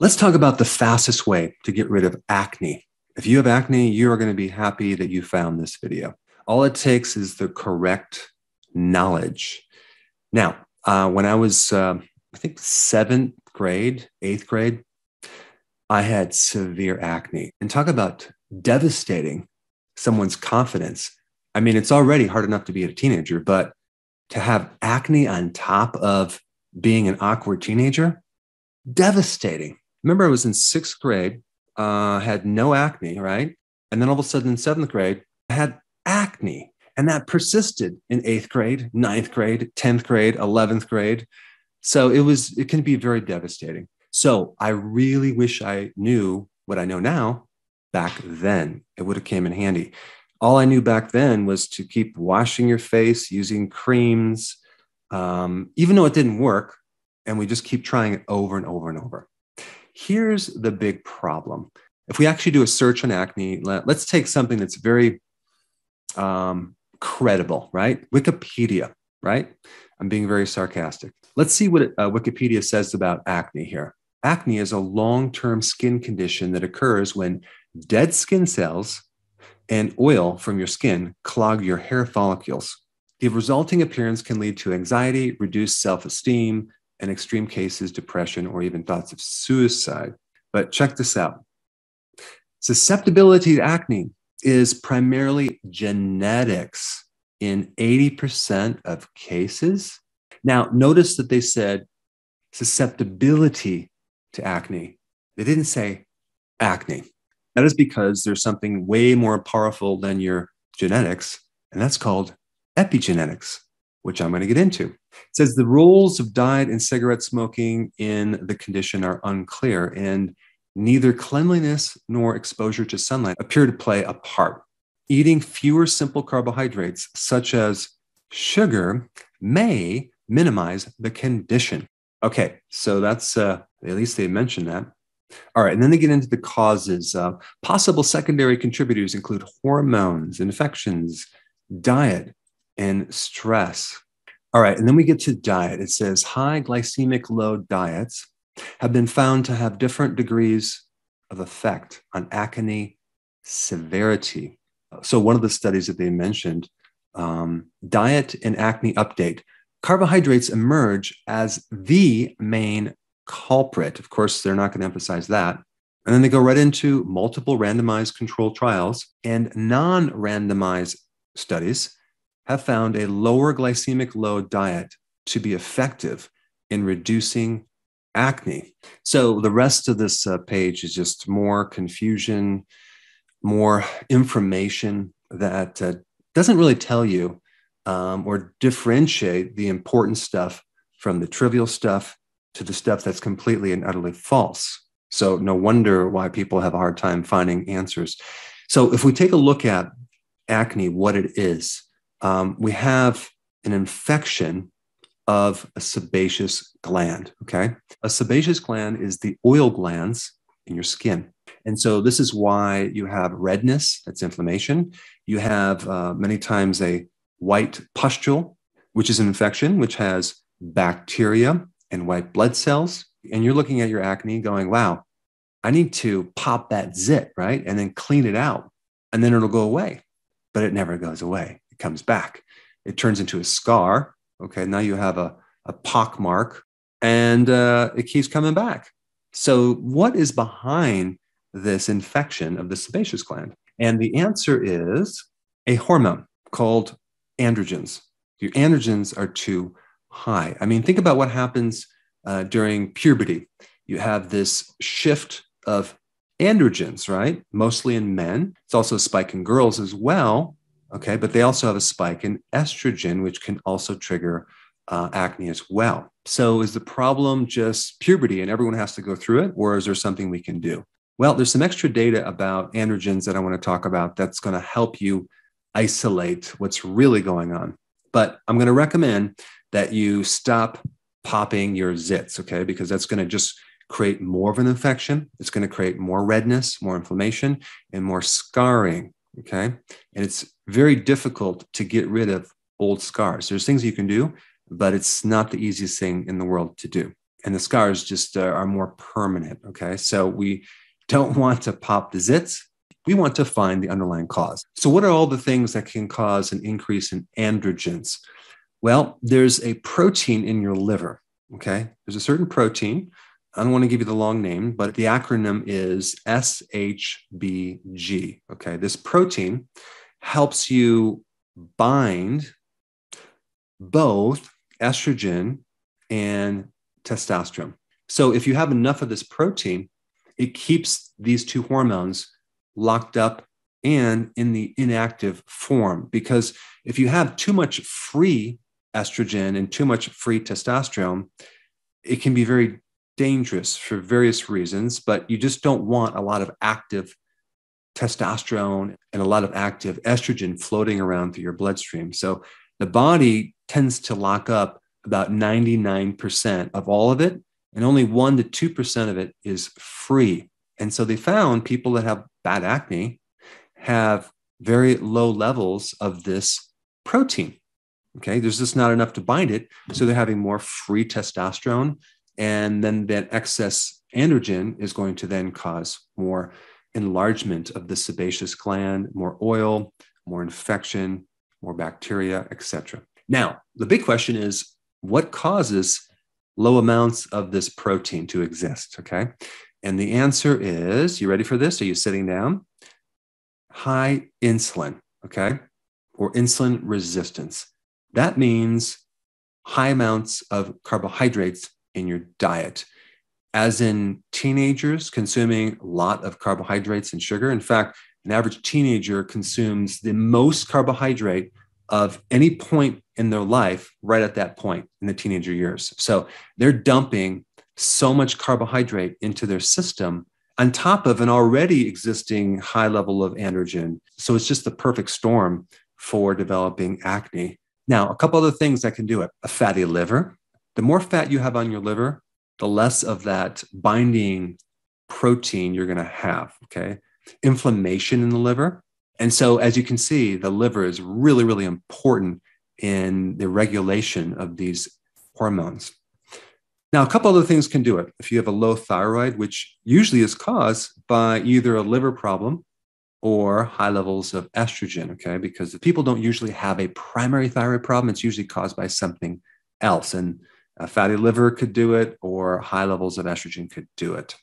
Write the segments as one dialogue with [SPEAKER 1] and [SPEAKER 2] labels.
[SPEAKER 1] Let's talk about the fastest way to get rid of acne. If you have acne, you are going to be happy that you found this video. All it takes is the correct knowledge. Now, uh, when I was, uh, I think, seventh grade, eighth grade, I had severe acne. And talk about devastating someone's confidence. I mean, it's already hard enough to be a teenager, but to have acne on top of being an awkward teenager, devastating remember I was in sixth grade, uh, had no acne, right? And then all of a sudden in seventh grade, I had acne. And that persisted in eighth grade, ninth grade, 10th grade, 11th grade. So it was, it can be very devastating. So I really wish I knew what I know now back then. It would have came in handy. All I knew back then was to keep washing your face using creams, um, even though it didn't work. And we just keep trying it over and over and over. Here's the big problem. If we actually do a search on acne, let, us take something that's very um, credible, right? Wikipedia, right? I'm being very sarcastic. Let's see what uh, Wikipedia says about acne here. Acne is a long term skin condition that occurs when dead skin cells and oil from your skin clog your hair follicles. The resulting appearance can lead to anxiety, reduced self esteem, an extreme case is depression or even thoughts of suicide. But check this out susceptibility to acne is primarily genetics in 80% of cases. Now, notice that they said susceptibility to acne, they didn't say acne. That is because there's something way more powerful than your genetics, and that's called epigenetics which I'm going to get into. It says the roles of diet and cigarette smoking in the condition are unclear, and neither cleanliness nor exposure to sunlight appear to play a part. Eating fewer simple carbohydrates, such as sugar, may minimize the condition. Okay, so that's uh, at least they mentioned that. All right, and then they get into the causes. Uh, possible secondary contributors include hormones, infections, diet, and stress. All right, and then we get to diet. It says high glycemic load diets have been found to have different degrees of effect on acne severity. So, one of the studies that they mentioned um, diet and acne update carbohydrates emerge as the main culprit. Of course, they're not going to emphasize that. And then they go right into multiple randomized control trials and non randomized studies have found a lower glycemic load diet to be effective in reducing acne. So the rest of this uh, page is just more confusion, more information that uh, doesn't really tell you um, or differentiate the important stuff from the trivial stuff to the stuff that's completely and utterly false. So no wonder why people have a hard time finding answers. So if we take a look at acne, what it is, um, we have an infection of a sebaceous gland. Okay. A sebaceous gland is the oil glands in your skin. And so this is why you have redness, that's inflammation. You have uh, many times a white pustule, which is an infection, which has bacteria and white blood cells. And you're looking at your acne going, wow, I need to pop that zit, right? And then clean it out, and then it'll go away. But it never goes away comes back. It turns into a scar. Okay, now you have a, a pock mark and uh, it keeps coming back. So, what is behind this infection of the sebaceous gland? And the answer is a hormone called androgens. Your androgens are too high. I mean, think about what happens uh, during puberty. You have this shift of androgens, right? Mostly in men. It's also a spike in girls as well. Okay, but they also have a spike in estrogen, which can also trigger uh, acne as well. So, is the problem just puberty and everyone has to go through it, or is there something we can do? Well, there's some extra data about androgens that I want to talk about that's going to help you isolate what's really going on. But I'm going to recommend that you stop popping your zits, okay? Because that's going to just create more of an infection. It's going to create more redness, more inflammation, and more scarring. Okay. And it's very difficult to get rid of old scars. There's things you can do, but it's not the easiest thing in the world to do. And the scars just uh, are more permanent. Okay. So we don't want to pop the zits. We want to find the underlying cause. So, what are all the things that can cause an increase in androgens? Well, there's a protein in your liver. Okay. There's a certain protein I don't want to give you the long name, but the acronym is SHBG. Okay, this protein helps you bind both estrogen and testosterone. So if you have enough of this protein, it keeps these two hormones locked up and in the inactive form. Because if you have too much free estrogen and too much free testosterone, it can be very dangerous for various reasons, but you just don't want a lot of active testosterone and a lot of active estrogen floating around through your bloodstream. So the body tends to lock up about 99% of all of it, and only 1% to 2% of it is free. And so they found people that have bad acne have very low levels of this protein. Okay, there's just not enough to bind it. So they're having more free testosterone and then that excess androgen is going to then cause more enlargement of the sebaceous gland, more oil, more infection, more bacteria, etc. Now, the big question is what causes low amounts of this protein to exist, okay? And the answer is, you ready for this? Are you sitting down? High insulin, okay? Or insulin resistance. That means high amounts of carbohydrates in your diet. As in teenagers consuming a lot of carbohydrates and sugar. In fact, an average teenager consumes the most carbohydrate of any point in their life right at that point in the teenager years. So they're dumping so much carbohydrate into their system on top of an already existing high level of androgen. So it's just the perfect storm for developing acne. Now, a couple other things that can do it a fatty liver, the more fat you have on your liver, the less of that binding protein you're going to have. Okay. Inflammation in the liver. And so, as you can see, the liver is really, really important in the regulation of these hormones. Now, a couple other things can do it. If you have a low thyroid, which usually is caused by either a liver problem or high levels of estrogen, okay, because the people don't usually have a primary thyroid problem. It's usually caused by something else. And a fatty liver could do it, or high levels of estrogen could do it.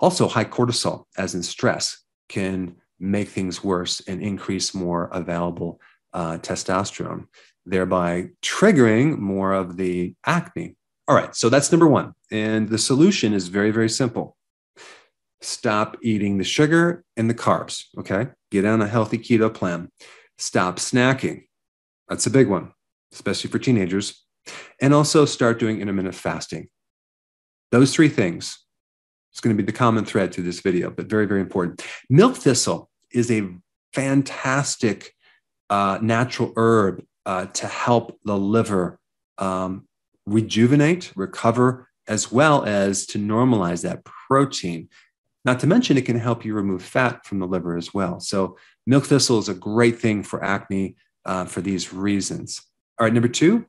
[SPEAKER 1] Also, high cortisol, as in stress, can make things worse and increase more available uh, testosterone, thereby triggering more of the acne. All right, so that's number one. And the solution is very, very simple stop eating the sugar and the carbs, okay? Get on a healthy keto plan. Stop snacking. That's a big one, especially for teenagers. And also start doing intermittent fasting. Those three things. It's going to be the common thread through this video, but very, very important. Milk thistle is a fantastic uh, natural herb uh, to help the liver um, rejuvenate, recover, as well as to normalize that protein. Not to mention, it can help you remove fat from the liver as well. So, milk thistle is a great thing for acne uh, for these reasons. All right, number two,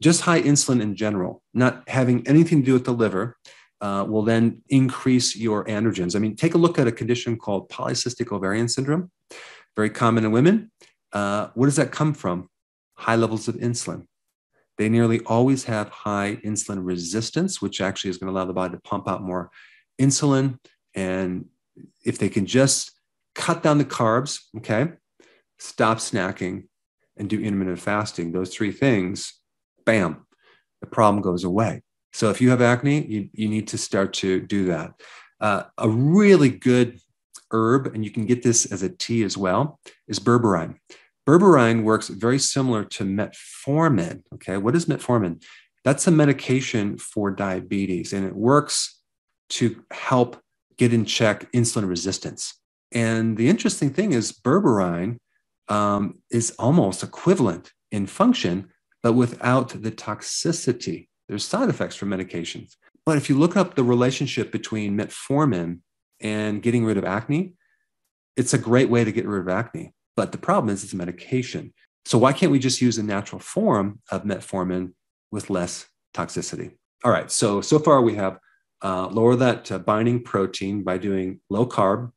[SPEAKER 1] just high insulin in general, not having anything to do with the liver, uh, will then increase your androgens. I mean, take a look at a condition called polycystic ovarian syndrome, very common in women. Uh, what does that come from? High levels of insulin. They nearly always have high insulin resistance, which actually is going to allow the body to pump out more insulin. And if they can just cut down the carbs, okay, stop snacking, and do intermittent fasting, those three things bam, the problem goes away. So if you have acne, you, you need to start to do that. Uh, a really good herb, and you can get this as a tea as well, is berberine. Berberine works very similar to metformin. Okay, what is metformin? That's a medication for diabetes, and it works to help get in check insulin resistance. And the interesting thing is, berberine um, is almost equivalent in function but without the toxicity. There's side effects from medications. But if you look up the relationship between metformin and getting rid of acne, it's a great way to get rid of acne. But the problem is it's a medication. So why can't we just use a natural form of metformin with less toxicity? All right. So so far we have uh, lower that uh, binding protein by doing low carb,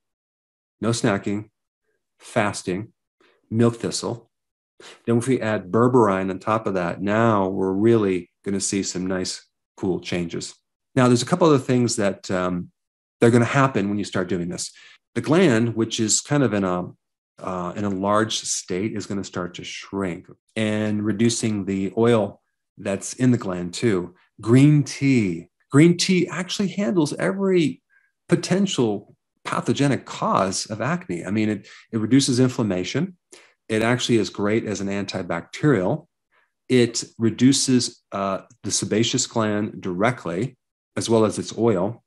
[SPEAKER 1] no snacking, fasting, milk thistle, then if we add berberine on top of that, now we're really going to see some nice, cool changes. Now, there's a couple other things that um, they're going to happen when you start doing this. The gland, which is kind of in a uh, in a large state, is going to start to shrink and reducing the oil that's in the gland too. Green tea, green tea actually handles every potential pathogenic cause of acne. I mean, it, it reduces inflammation. It actually is great as an antibacterial. It reduces uh, the sebaceous gland directly, as well as its oil.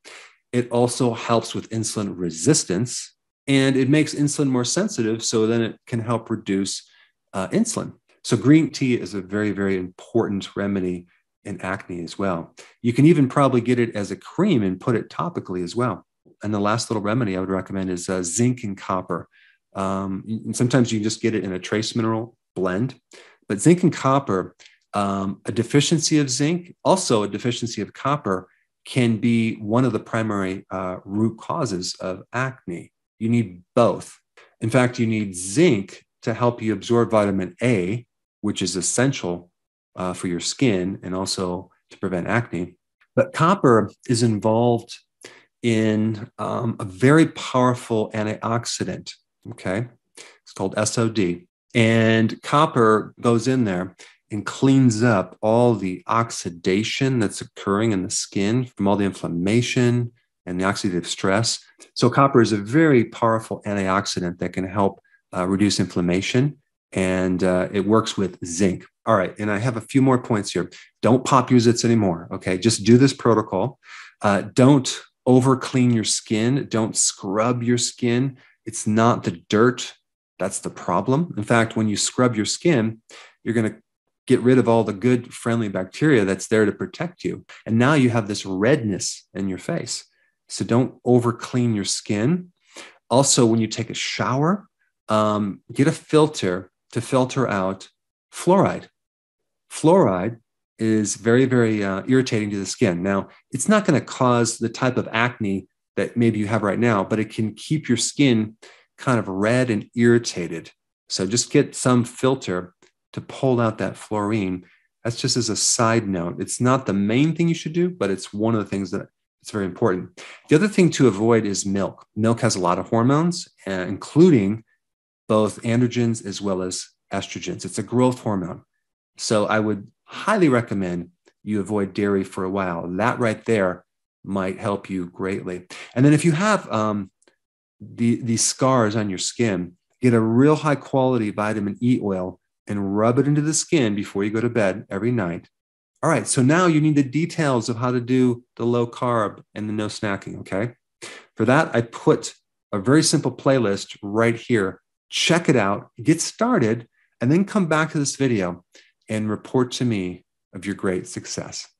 [SPEAKER 1] It also helps with insulin resistance and it makes insulin more sensitive. So then it can help reduce uh, insulin. So green tea is a very, very important remedy in acne as well. You can even probably get it as a cream and put it topically as well. And the last little remedy I would recommend is uh, zinc and copper. Um, and sometimes you can just get it in a trace mineral blend. But zinc and copper, um, a deficiency of zinc, also a deficiency of copper, can be one of the primary uh, root causes of acne. You need both. In fact, you need zinc to help you absorb vitamin A, which is essential uh, for your skin and also to prevent acne. But copper is involved in um, a very powerful antioxidant Okay. It's called SOD. And copper goes in there and cleans up all the oxidation that's occurring in the skin from all the inflammation and the oxidative stress. So, copper is a very powerful antioxidant that can help uh, reduce inflammation and uh, it works with zinc. All right. And I have a few more points here. Don't pop zits anymore. Okay. Just do this protocol. Uh, don't over clean your skin. Don't scrub your skin. It's not the dirt that's the problem. In fact, when you scrub your skin, you're going to get rid of all the good, friendly bacteria that's there to protect you. And now you have this redness in your face. So don't overclean your skin. Also, when you take a shower, um, get a filter to filter out fluoride. Fluoride is very, very uh, irritating to the skin. Now, it's not going to cause the type of acne that maybe you have right now, but it can keep your skin kind of red and irritated. So just get some filter to pull out that fluorine. That's just as a side note. It's not the main thing you should do, but it's one of the things that it's very important. The other thing to avoid is milk. Milk has a lot of hormones, uh, including both androgens as well as estrogens. It's a growth hormone. So I would highly recommend you avoid dairy for a while. That right there might help you greatly. And then if you have um, the, these scars on your skin, get a real high quality vitamin E oil and rub it into the skin before you go to bed every night. All right, so now you need the details of how to do the low carb and the no snacking, okay? For that, I put a very simple playlist right here. Check it out, get started, and then come back to this video and report to me of your great success.